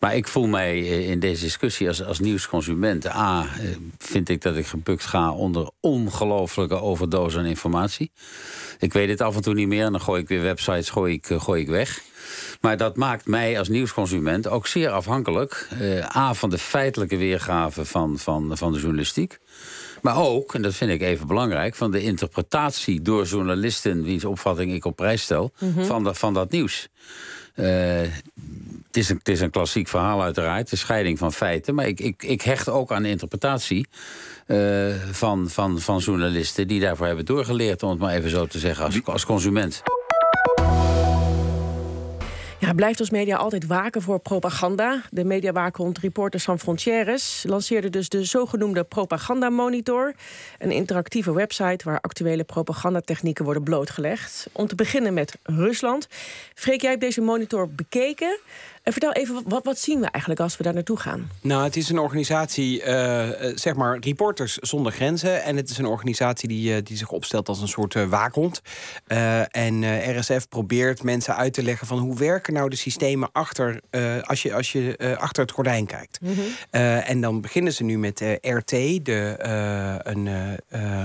Maar ik voel mij in deze discussie als, als nieuwsconsument... A, eh, vind ik dat ik gebukt ga onder ongelofelijke overdozen informatie. Ik weet het af en toe niet meer en dan gooi ik weer websites gooi ik, eh, gooi ik weg. Maar dat maakt mij als nieuwsconsument ook zeer afhankelijk... Eh, A, van de feitelijke weergave van, van, van de journalistiek... Maar ook, en dat vind ik even belangrijk, van de interpretatie door journalisten, wiens opvatting ik op prijs stel, mhm. van, de, van dat nieuws. Uh, het is, een, is een klassiek verhaal uiteraard, de scheiding van feiten. Maar ik, ik, ik hecht ook aan de interpretatie eh, van, van, van journalisten... die daarvoor hebben doorgeleerd, om het maar even zo te zeggen, als, als consument. Ja, blijft ons media altijd waken voor propaganda. De mediawaakhond Reporters Sans Frontières lanceerde dus de zogenoemde Propagandamonitor. Een interactieve website waar actuele propagandatechnieken worden blootgelegd. Om te beginnen met Rusland. Freek, jij hebt deze monitor bekeken vertel even, wat, wat zien we eigenlijk als we daar naartoe gaan? Nou, het is een organisatie, eh, eh, zeg maar, Reporters zonder Grenzen. En het is een organisatie die, eh, die zich opstelt als een soort waakhond. en RSF probeert mensen uit te leggen van hoe werken nou de systemen achter, als je, als je achter het gordijn kijkt. Mhm. en dan beginnen ze nu met RT, de, een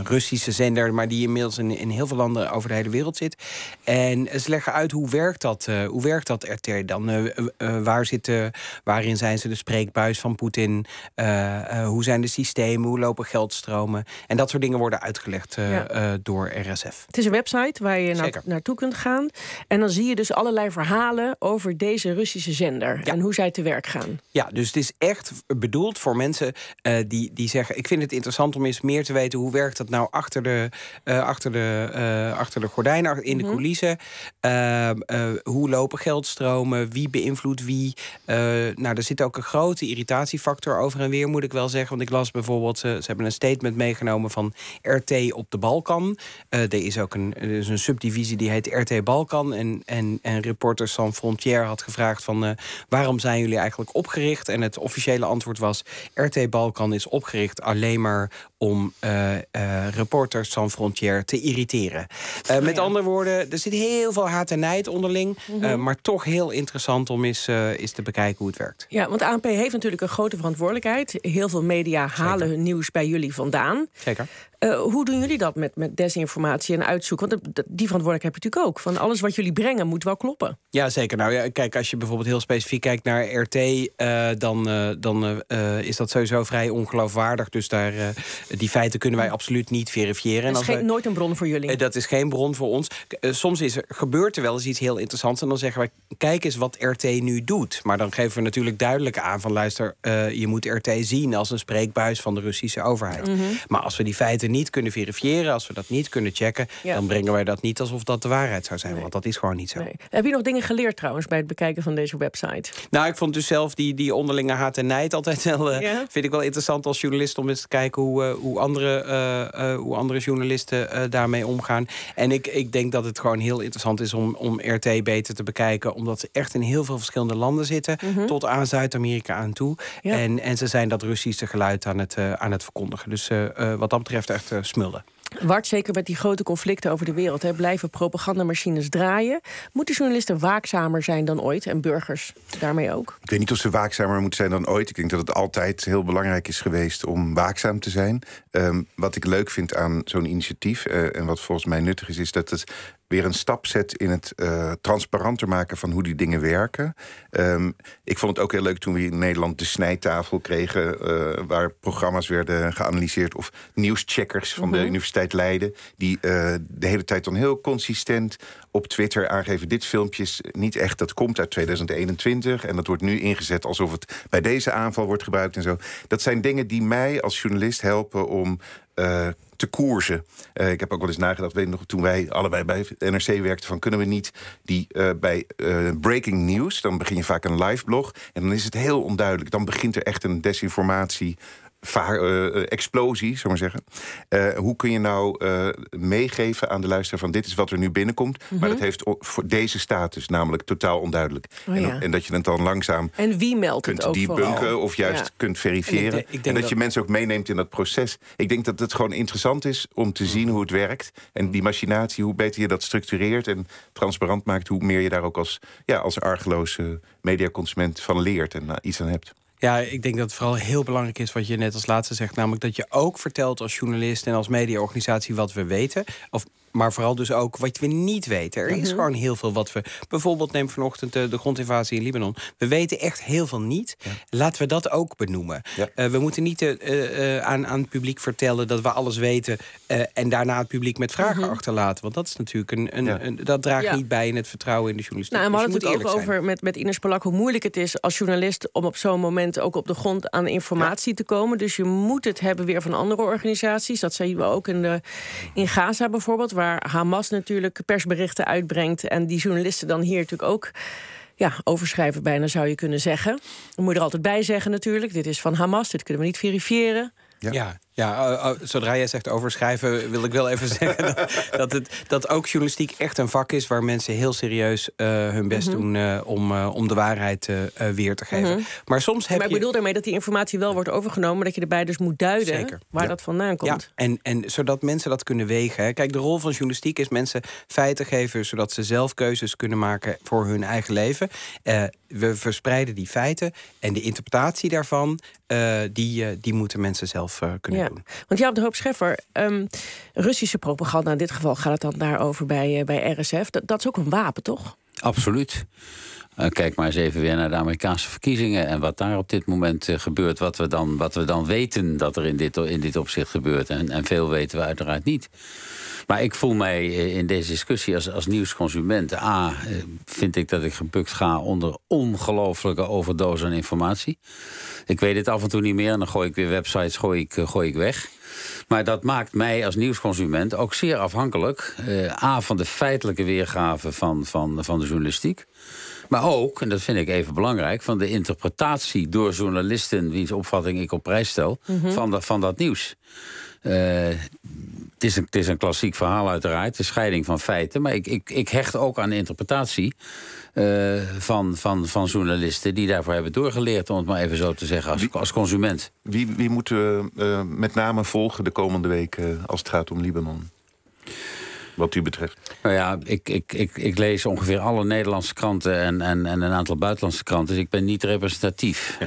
Russische zender, maar die inmiddels in, in heel veel landen over de hele wereld zit. En ze leggen uit hoe werkt dat, hoe werkt dat RT dan? Eh, waar zitten, waarin zijn ze de spreekbuis van Poetin? Eh, eh, hoe zijn de systemen? Hoe lopen geldstromen? En dat soort dingen worden uitgelegd door RSF. Het is een website waar je naar, naartoe kunt gaan. En dan zie je dus allerlei verhalen over deze Russische zender. En hoe zij te werk gaan. Ja, dus het is echt bedoeld voor mensen die, die zeggen... ik vind het interessant om eens meer te weten... hoe werkt dat nou achter de, achter de, achter de gordijnen, in de mhm. coulissen? Ehm, hoe lopen geldstromen? Wie beïnvloedt wie. Eh, nou, er zit ook een grote irritatiefactor over en weer, moet ik wel zeggen. Want ik las bijvoorbeeld, ze, ze hebben een statement meegenomen van RT op de Balkan. Uh, er is ook een, is een subdivisie die heet RT Balkan. En, en, en reporter San Frontier had gevraagd van eh, waarom zijn jullie eigenlijk opgericht? En het officiële antwoord was RT Balkan is opgericht alleen maar om eh, eh, reporters van Frontier te irriteren. Eh, oh, met andere woorden, er zit heel veel haat en nijd onderling. Mhm. maar toch heel interessant om eens, eens te bekijken hoe het werkt. Ja, want ANP heeft natuurlijk een grote verantwoordelijkheid. Heel veel media halen hun nieuws bij jullie vandaan. Zeker. Eh, hoe doen jullie dat met, met desinformatie en uitzoeken? Want die verantwoordelijkheid heb je natuurlijk ook. Van alles wat jullie brengen moet wel kloppen. Ja, zeker. Nou ja, kijk, als je bijvoorbeeld heel specifiek kijkt naar RT, eh, dan, eh, dan is dat sowieso vrij ongeloofwaardig. Dus daar, die feiten kunnen wij absoluut niet verifiëren. Dat is geen, nooit een bron voor jullie. dat is geen bron voor ons. soms is er, gebeurt er wel eens iets heel interessants. En dan zeggen wij: kijk eens wat RT nu doet. Maar dan geven we natuurlijk duidelijk aan van luister, je moet RT zien als een spreekbuis van de Russische overheid. Mhm. Maar als we die feiten niet kunnen verifiëren, als we dat niet kunnen checken, dan brengen wij dat niet alsof dat de waarheid zou zijn. Want dat is gewoon niet zo. Nee. Heb je nog dingen geleerd trouwens bij het bekijken van deze website? Nou, ik vond dus zelf die, die onderlinge haat en nijd altijd wel. Eh, ja. Vind ik wel interessant als journalist om eens te kijken hoe, eh, hoe, andere, eh, hoe andere journalisten daarmee omgaan. En ik, ik denk dat het gewoon heel interessant is om, om RT beter te bekijken, omdat ze echt in heel veel verschillende landen zitten, mhm. tot aan Zuid-Amerika aan toe. En, en ze zijn dat Russische geluid aan het, aan het verkondigen. Dus wat dat betreft echt eh, smullen. Wart, zeker met die grote conflicten over de wereld, hè, blijven propagandamachines draaien. Moeten journalisten waakzamer zijn dan ooit en burgers daarmee ook? Ik weet niet of ze waakzamer moeten zijn dan ooit. Ik denk dat het altijd heel belangrijk is geweest om waakzaam te zijn. Ehm, wat ik leuk vind aan zo'n initiatief eh, en wat volgens mij nuttig is, is dat het weer een stap zet in het eh, transparanter maken van hoe die dingen werken. Ehm, ik vond het ook heel leuk toen we in Nederland de snijtafel kregen, eh, waar programma's werden geanalyseerd of nieuwscheckers van de mhm. Universiteit Leiden, die eh, de hele tijd dan heel consistent op Twitter aangeven: dit filmpje is niet echt, dat komt uit 2021 en dat wordt nu ingezet alsof het bij deze aanval wordt gebruikt en zo. Dat zijn dingen die mij als journalist helpen om te koersen. Eh, ik heb ook wel eens nagedacht, weet nog, toen wij allebei bij NRC werkten... van kunnen we niet die eh, bij eh, breaking news... dan begin je vaak een live blog en dan is het heel onduidelijk. Dan begint er echt een desinformatie... Eh, eh, explosie, zou maar zeggen. Eh, hoe kun je nou meegeven aan de luisteraar van dit is wat er nu binnenkomt, maar mhm. dat heeft voor deze status namelijk totaal onduidelijk. Oh en, dat je het dan langzaam en wie meldt kunt debunken of juist kunt verifiëren. En, dat, je mensen ook meeneemt in dat proces. Ik denk dat het gewoon interessant is om te zien hoe het werkt. En die machinatie, hoe beter je dat structureert en transparant maakt, hoe meer je daar ook als, ja, als argeloze mediaconsument van leert en iets aan hebt. Ja, ik denk dat het vooral heel belangrijk is wat je net als laatste zegt. Namelijk dat je ook vertelt als journalist en als mediaorganisatie wat we weten. Of maar vooral dus ook wat we niet weten. Er is mhm. gewoon heel veel wat we. Bijvoorbeeld neem vanochtend eh, de, grondinvasie in Libanon. We weten echt heel veel niet. Laten we dat ook benoemen. Eh, we moeten niet eh, aan, aan het publiek vertellen dat we alles weten. en daarna het publiek met vragen mhm. achterlaten. Want dat is natuurlijk een. een, dat draagt niet bij in het vertrouwen in de journalistiek. Nou, en we dus hadden het ook over met, met Ines Palak hoe moeilijk het is als journalist om op zo'n moment ook op de grond aan informatie te komen. Dus je moet het hebben weer van andere organisaties. Dat zien we ook in, in Gaza bijvoorbeeld. Waar waar Hamas natuurlijk persberichten uitbrengt. En die journalisten dan hier natuurlijk ook ja, overschrijven bijna zou je kunnen zeggen. Dan moet je er altijd bij zeggen natuurlijk. Dit is van Hamas, dit kunnen we niet verifiëren. Ja. ja. Ja, eh, eh, zodra jij zegt overschrijven, wil ik wel even zeggen dat, het, dat ook journalistiek echt een vak is waar mensen heel serieus eh, hun best mhm. doen om, om de waarheid weer te geven. Mhm. Maar soms heb maar ik bedoel daarmee dat die informatie wel wordt overgenomen, dat je erbij dus moet duiden waar dat vandaan komt. Ja, en, en zodat mensen dat kunnen wegen. Kijk, de rol van journalistiek is mensen feiten geven, zodat ze zelf keuzes kunnen maken voor hun eigen leven. we verspreiden die feiten en de interpretatie daarvan, die, die moeten mensen zelf kunnen ja ja. doen. Want ja, de Hoop Scheffer, ehm, Russische propaganda, in dit geval gaat het dan daarover bij, eh, bij RSF. Dat, dat is ook een wapen, toch? Absoluut. Eh, kijk maar eens even weer naar de Amerikaanse verkiezingen en wat daar op dit moment eh, gebeurt. Wat we, dan, wat we dan weten dat er in dit, in dit opzicht gebeurt. En, en veel weten we uiteraard niet. Maar ik voel mij in deze discussie als, als nieuwsconsument. A, vind ik dat ik gebukt ga onder ongelooflijke overdose aan informatie. Ik weet het af en toe niet meer en dan gooi ik weer websites gooi ik, eh, gooi ik weg. Maar dat maakt mij als nieuwsconsument ook zeer afhankelijk. Uh, A, van de feitelijke weergave van, van, van de journalistiek. Maar ook, en dat vind ik even belangrijk, van de interpretatie door journalisten, wiens opvatting ik op prijs stel, mhm. van, dat, van dat nieuws. Uh, is, een, het is een klassiek verhaal uiteraard, de scheiding van feiten. Maar ik, ik, ik hecht ook aan de interpretatie eh, van, van, van journalisten... die daarvoor hebben doorgeleerd, om het maar even zo te zeggen, als, als consument. Wie, wie moeten we eh, met name volgen de komende weken eh, als het gaat om Libanon? wat u betreft? Nou ja, ik, ik, ik, ik lees ongeveer alle Nederlandse kranten en, en, en een aantal buitenlandse kranten. Dus ik ben niet representatief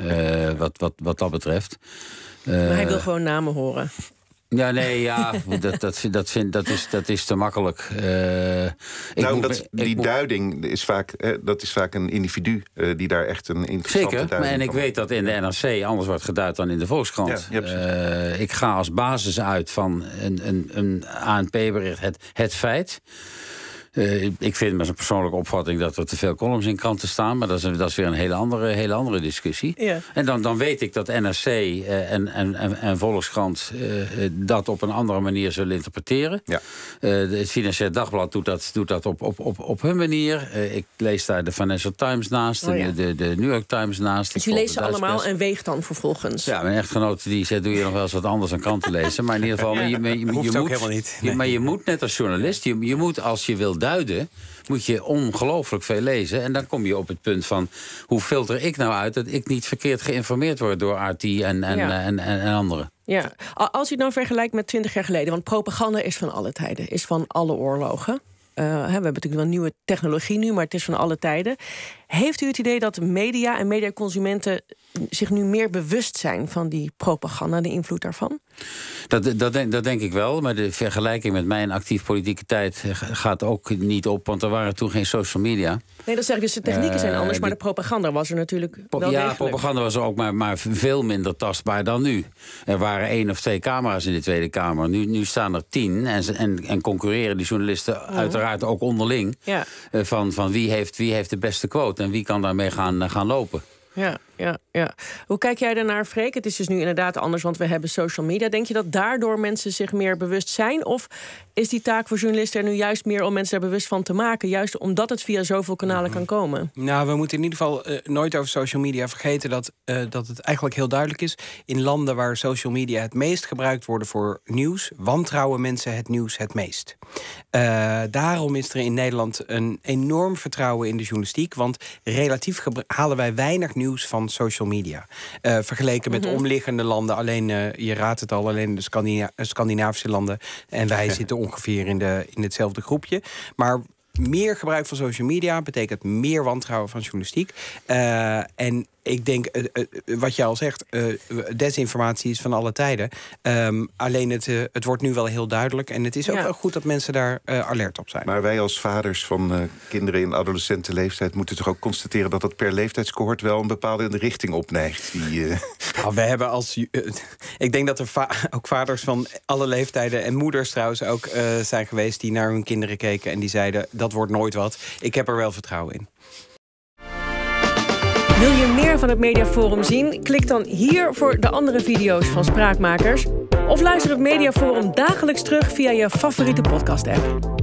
wat, wat, wat dat betreft. maar hij wil gewoon namen horen. Ja, nee, ja, dat, dat, dat, vind, dat, is, dat is te makkelijk. Eh, nou, die duiding is vaak, dat is vaak een individu eh, die daar echt een interessante Zeker, en ik weet dat in de NRC anders wordt geduid dan in de Volkskrant. Eh, ik ga als basis uit van een, een, een ANP-bericht, het, het feit. Eh, ik vind met een persoonlijke opvatting dat er te veel columns in kranten staan. Maar dat is, dat is weer een hele andere, hele andere discussie. Ja. En dan, dan weet ik dat NRC eh, en, en, en, Volkskrant eh, dat op een andere manier zullen interpreteren. Ja. het Financieel Dagblad doet dat, doet dat op, op, op, op hun manier. ik lees daar de Financial Times naast, oh de, de, New York Times naast. Dus je leest ze allemaal en weegt dan vervolgens. Ja, mijn echtgenoot die zegt, doe je nog wel eens wat anders dan kranten lezen. Maar in ieder geval, je, je, je, je moet, niet. maar je moet net als journalist, je, je moet als je wil duiden, moet je ongelooflijk veel lezen. En dan kom je op het punt van hoe filter ik nou uit dat ik niet verkeerd geïnformeerd word door RT en, en, en, en, anderen. Ja, als je het nou vergelijkt met twintig jaar geleden, want propaganda is van alle tijden, is van alle oorlogen. Eh, we hebben natuurlijk wel nieuwe technologie nu, maar het is van alle tijden. Heeft u het idee dat media en mediaconsumenten eh, zich nu meer bewust zijn van die propaganda, de invloed daarvan? Dat, dat, denk, dat denk ik wel, maar de vergelijking met mijn actief politieke tijd eh, gaat ook niet op, want er waren toen geen social media. Nee, dat zeg ik. Dus de technieken zijn eh, anders, maar de propaganda was er natuurlijk wel Ja, propaganda was er ook, maar, maar veel minder tastbaar dan nu. Er waren één of twee camera's in de Tweede Kamer. Nu, nu staan er tien en, en, en concurreren die journalisten oh. uiteraard ook onderling... Ja. van, van wie, heeft, wie heeft de beste quote en wie kan daarmee gaan, eh, gaan lopen. Ja ja, ja. Hoe kijk jij daarnaar, Freek? Het is dus nu inderdaad anders, want we hebben social media. Denk je dat daardoor mensen zich meer bewust zijn? Of is die taak voor journalisten er nu juist meer om mensen daar bewust van te maken? Juist omdat het via zoveel kanalen kan mhm. komen? Nou, we moeten in ieder geval eh, nooit over social media vergeten dat, eh, dat het eigenlijk heel duidelijk is. In landen waar social media het meest gebruikt worden voor nieuws, wantrouwen mensen het nieuws het meest. Eh, daarom is er in Nederland een enorm vertrouwen in de journalistiek, want relatief halen wij weinig nieuws van social media. Eh, vergeleken met mhm. omliggende landen. Alleen, eh, je raadt het al, alleen de Scandinavische landen. En wij zitten ongeveer in, de, in hetzelfde groepje. Maar meer gebruik van social media betekent meer wantrouwen van journalistiek. Eh, en ik denk, eh, eh, eh, wat je al zegt, desinformatie is van alle tijden. Ehm, alleen het, het wordt nu wel heel duidelijk. En het is ook wel goed dat mensen daar alert op zijn. Maar wij als vaders van kinderen in adolescente leeftijd... moeten toch ook constateren dat dat per leeftijdscohort... wel een bepaalde richting opneigt. Die, nou, we hebben als... ik denk dat er ook vaders van alle leeftijden... en moeders trouwens ook zijn geweest die naar hun kinderen keken... en die zeiden, dat wordt nooit wat. Ik heb er wel vertrouwen in. Wil je meer van het Mediaforum zien? Klik dan hier voor de andere video's van Spraakmakers. Of luister het Mediaforum dagelijks terug via je favoriete podcast-app.